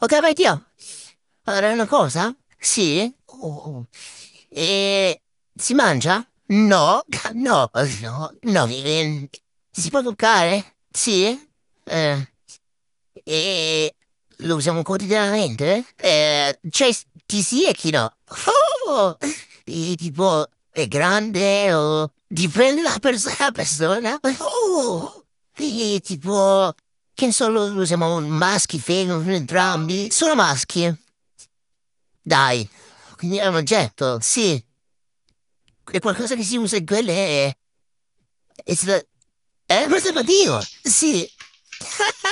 Ok, vai, Dio. Allora, è una cosa? Sì? Oh, oh. E si mangia? No, no, no, no, si può toccare? Sì? Eh. E lo usiamo quotidianamente? Eh, cioè, chi sì e chi no? Oh, e, tipo, è grande o dipende dalla pers- persona? Oh, e, tipo, che solo siamo maschi, femmine, entrambi. Sono maschi. Dai, quindi è un oggetto, sì. È qualcosa che si usa in quelle... Eh. Eh? È... È... È... È... È... È... È... Sì.